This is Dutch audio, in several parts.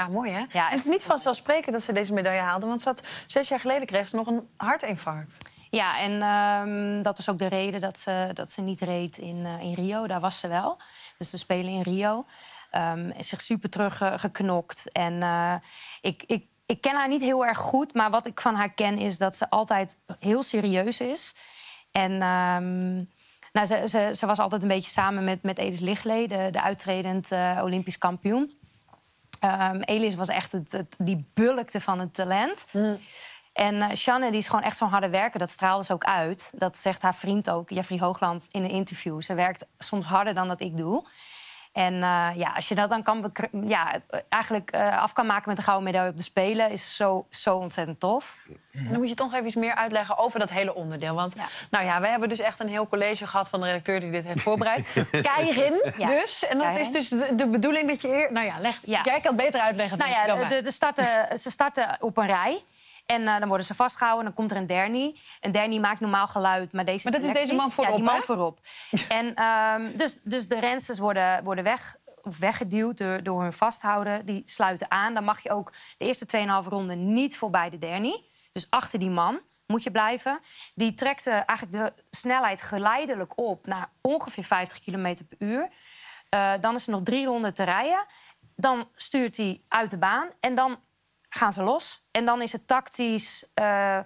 Ja, mooi hè? en het is niet vanzelfsprekend dat ze deze medaille haalde, want ze had, zes jaar geleden kreeg ze nog een hartinfarct. Ja, en ehm, dat was ook de reden dat ze, dat ze niet reed in, eh, in Rio. Daar was ze wel. Dus de Spelen in Rio. Um, is zich super teruggeknokt. Eh, en eh, ik, ik, ik ken haar niet heel erg goed. Maar wat ik van haar ken is dat ze altijd heel serieus is. En ehm, nou, ze, ze, ze was altijd een beetje samen met, met Edis Lichlee, de, de uittredend Olympisch kampioen. Um, Elis was echt het, die bulkte van het talent. Mm. En uh, Shanne die is gewoon echt zo'n harde werker. Dat straalde ze ook uit. Dat zegt haar vriend ook, Jeffrey Hoogland, in een interview. Ze werkt soms harder dan dat ik doe. En eh, ja, als je dat dan kan ja, eh, eigenlijk eh, af kan maken met de gouden medaille op de Spelen, is zo, zo ontzettend tof. En dan moet je toch nog even iets meer uitleggen over dat hele onderdeel. Want nou ja, we hebben dus echt een heel college gehad van de redacteur die dit heeft voorbereid. Keirin ja. dus. En dat is dus de, bedoeling dat je eer... Nou ja, leg, ja. jij kan het beter uitleggen nou ja, de, de starten, ze starten op een rij. En eh, dan worden ze vastgehouden dan komt er een dernie. Een dernie maakt normaal geluid, maar deze Maar is, deze man voorop, man voorop. en ehm, dus, dus de rensters worden, worden weg, weggeduwd door, door hun vasthouden. Die sluiten aan. Dan mag je ook de eerste 2,5 ronde niet voorbij de dernie. Dus achter die man moet je blijven. Die trekt eh, eigenlijk de snelheid geleidelijk op naar ongeveer 50 km per uur. Eh, dan is er nog drie ronden te rijden. Dan stuurt hij uit de baan en dan gaan ze los. En dan is het tactisch eh,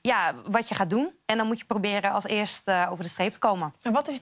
ja, wat je gaat doen. En dan moet je proberen als eerste eh, over de streep te komen. En wat